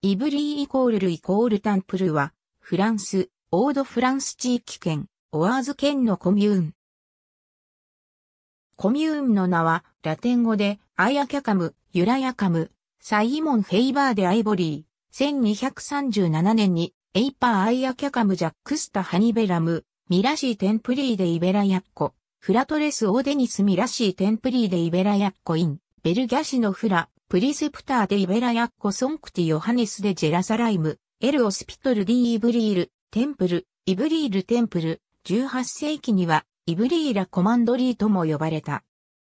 イブリーイコールルイコールタンプルは、フランス、オードフランス地域圏、オアーズ県のコミューン。コミューンの名は、ラテン語で、アイアキャカム、ユラヤカム、サイモン・フェイバーでアイボリー、1237年に、エイパー・アイアキャカム・ジャックスタ・ハニベラム、ミラシー・テンプリーでイベラヤッコ、フラトレス・オーデニス・ミラシー・テンプリーでイベラヤッコイン、ベルギャシのフラ、プリセプターでイベラヤッコソンクティヨハネスでジェラサライム、エルオスピトルディイブリール、テンプル、イブリールテンプル、18世紀にはイブリーラコマンドリーとも呼ばれた。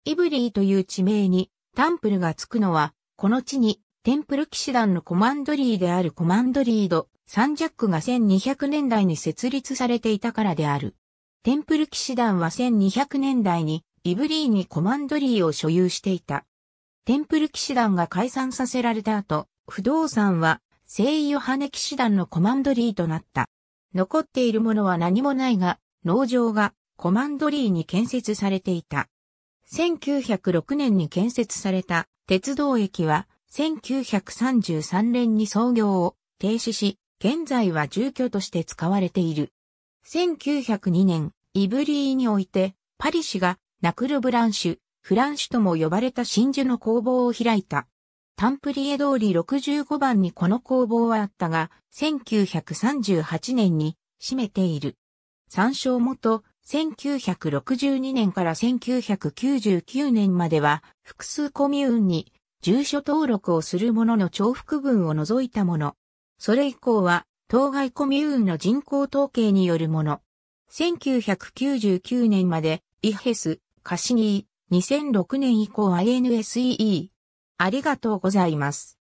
イブリーという地名にタンプルがつくのは、この地にテンプル騎士団のコマンドリーであるコマンドリード、サンジャックが1200年代に設立されていたからである。テンプル騎士団は1200年代にイブリーにコマンドリーを所有していた。テンプル騎士団が解散させられた後、不動産は聖ヨハネ騎士団のコマンドリーとなった。残っているものは何もないが、農場がコマンドリーに建設されていた。1906年に建設された鉄道駅は1933年に創業を停止し、現在は住居として使われている。1902年、イブリーにおいて、パリ市がナクルブランシュ、フランシュとも呼ばれた真珠の工房を開いた。タンプリエ通り65番にこの工房はあったが、1938年に閉めている。参照元、1962年から1999年までは、複数コミューンに住所登録をするものの重複分を除いたもの。それ以降は、当該コミューンの人口統計によるもの。1999年まで、イヘス、カシニー、2006年以降 INSEE。ありがとうございます。